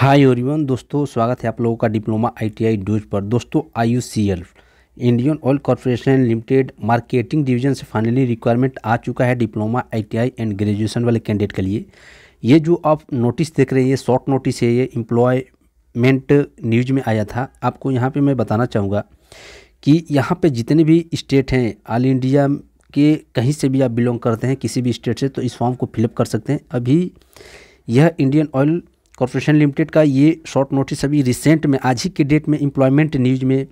हाय ओरिवन दोस्तों स्वागत है आप लोगों का डिप्लोमा आईटीआई न्यूज पर दोस्तों IUCL Indian Oil Corporation Limited marketing division से फाइनली रिक्वायरमेंट आ चुका है डिप्लोमा आईटीआई एंड ग्रेजुएशन वाले कैंडिडेट के लिए ये जो आप नोटिस देख रहे हैं ये शॉर्ट नोटिस है ये इम्प्लॉयमेंट न्यूज में आया था आपको यहाँ पर मैं बताना चाहूँगा कि यहाँ पर जितने भी स्टेट हैं ऑल इंडिया के कहीं से भी आप बिलोंग करते हैं किसी भी स्टेट से तो इस फॉर्म को फिलअप कर सकते हैं अभी यह इंडियन ऑयल कॉरपोरेशन लिमिटेड का ये शॉर्ट नोटिस अभी रिसेंट में आज ही के डेट में एम्प्लॉयमेंट न्यूज में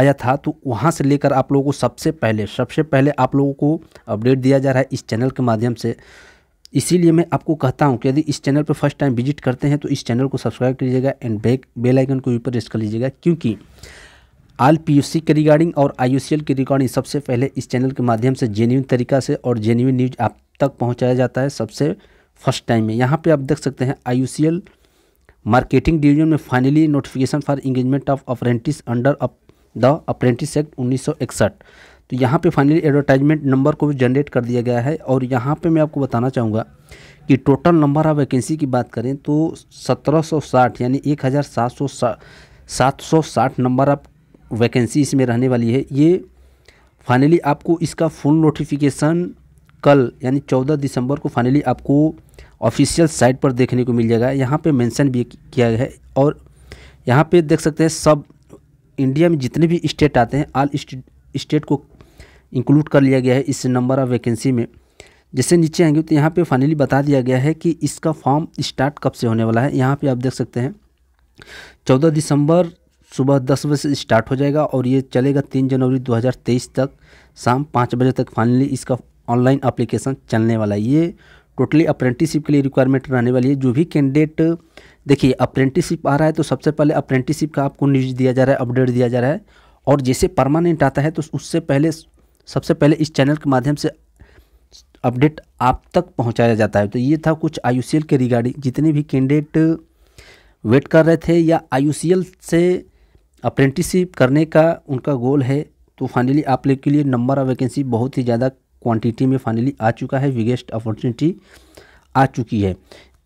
आया था तो वहाँ से लेकर आप लोगों को सबसे पहले सबसे पहले आप लोगों को अपडेट दिया जा रहा है इस चैनल के माध्यम से इसीलिए मैं आपको कहता हूँ कि यदि इस चैनल पर फर्स्ट टाइम विजिट करते हैं तो इस चैनल को सब्सक्राइब लीजिएगा एंड बेक बेलाइकन को भी प्रेस कर लीजिएगा क्योंकि आल पी के रिगार्डिंग और आईयूसीएल के रिगार्डिंग सबसे पहले इस चैनल के माध्यम से जेन्यून तरीका से और जेन्यून न्यूज आप तक पहुँचाया जाता है सबसे फर्स्ट टाइम में यहाँ पे आप देख सकते हैं आई मार्केटिंग डिवीजन में finally notification for engagement of apprentice under up the apprentice act उन्नीस तो यहाँ पे फाइनली एडवर्टाइजमेंट नंबर को भी जनरेट कर दिया गया है और यहाँ पे मैं आपको बताना चाहूँगा कि टोटल नंबर ऑफ वैकेंसी की बात करें तो 1760 यानी 1760 नंबर ऑफ वैकेंसी इसमें रहने वाली है ये फाइनली आपको इसका फुल नोटिफिकेशन कल यानी 14 दिसंबर को फाइनली आपको ऑफिशियल साइट पर देखने को मिल जाएगा यहाँ पे मेंशन भी किया गया है और यहाँ पे देख सकते हैं सब इंडिया में जितने भी स्टेट आते हैं आल स्टेट को इंक्लूड कर लिया गया है इस नंबर ऑफ वैकेंसी में जैसे नीचे आएंगे तो यहाँ पे फाइनली बता दिया गया है कि इसका फॉर्म स्टार्ट कब से होने वाला है यहाँ पर आप देख सकते हैं चौदह दिसंबर सुबह दस बजे से स्टार्ट हो जाएगा और ये चलेगा तीन जनवरी दो तक शाम पाँच बजे तक फाइनली इसका ऑनलाइन अप्लीकेशन चलने वाला है ये टोटली अप्रेंटिसशिप के लिए रिक्वायरमेंट रहने वाली है जो भी कैंडिडेट देखिए अप्रेंटिसशिप आ रहा है तो सबसे पहले अप्रेंटिसशिप का आपको न्यूज़ दिया जा रहा है अपडेट दिया जा रहा है और जैसे परमानेंट आता है तो उससे पहले सबसे पहले इस चैनल के माध्यम से अपडेट आप तक पहुंचाया जाता है तो ये था कुछ आई के रिगार्डिंग जितने भी कैंडिडेट वेट कर रहे थे या आई से अप्रेंटिसशिप करने का उनका गोल है तो फाइनली आप लोग के लिए नंबर ऑफ वैकेंसी बहुत ही ज़्यादा क्वांटिटी में फाइनली आ चुका है बिगेस्ट अपॉर्चुनिटी आ चुकी है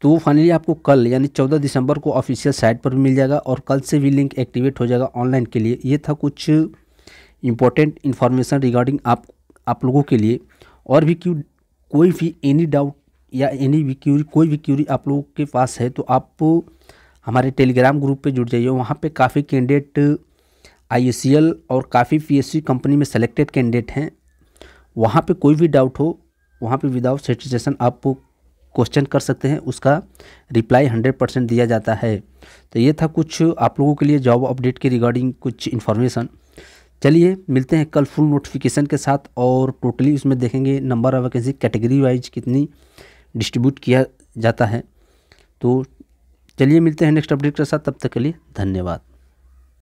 तो फाइनली आपको कल यानी 14 दिसंबर को ऑफिशियल साइट पर भी मिल जाएगा और कल से भी लिंक एक्टिवेट हो जाएगा ऑनलाइन के लिए ये था कुछ इंपॉर्टेंट इन्फॉर्मेशन रिगार्डिंग आप आप लोगों के लिए और भी क्यों कोई भी एनी डाउट या एनी भी क्यूरी कोई भी क्यूरी आप लोगों के पास है तो आप हमारे टेलीग्राम ग्रुप पे जुड़ जाइए वहाँ पे काफ़ी कैंडिडेट आई और काफ़ी पी कंपनी में सेलेक्टेड कैंडिडेट हैं वहाँ पे कोई भी डाउट हो वहाँ पे विदाउट सेटिस्टेशन आप क्वेश्चन कर सकते हैं उसका रिप्लाई हंड्रेड परसेंट दिया जाता है तो ये था कुछ आप लोगों के लिए जॉब अपडेट के रिगार्डिंग कुछ इन्फॉर्मेशन चलिए मिलते हैं कल फुल नोटिफिकेशन के साथ और टोटली उसमें देखेंगे number of vacancy category wise कितनी डिस्ट्रीब्यूट किया जाता है तो चलिए मिलते हैं नेक्स्ट अपडेट के साथ तब तक के लिए धन्यवाद